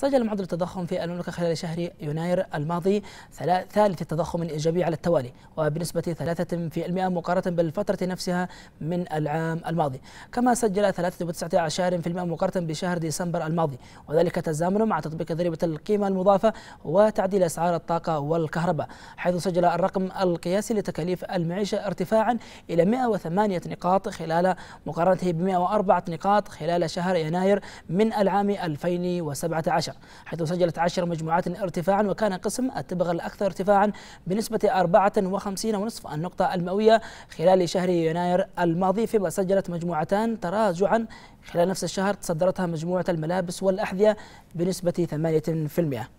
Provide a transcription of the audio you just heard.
سجل معدل التضخم في المملكة خلال شهر يناير الماضي ثالث تضخم إيجابي على التوالي وبنسبة 3% مقارنة بالفترة نفسها من العام الماضي كما سجل 3.19% مقارنة بشهر ديسمبر الماضي وذلك تزامنا مع تطبيق ضريبة القيمة المضافة وتعديل أسعار الطاقة والكهرباء حيث سجل الرقم القياسي لتكاليف المعيشة ارتفاعا إلى 108 نقاط خلال مقارنته ب 104 نقاط خلال شهر يناير من العام 2017 2010 حيث سجلت 10 مجموعات ارتفاعا وكان قسم التبغ الأكثر ارتفاعا بنسبة 54.5 النقطة المئوية خلال شهر يناير الماضي فيما سجلت مجموعتان تراجعا خلال نفس الشهر تصدرتها مجموعة الملابس والأحذية بنسبة 8%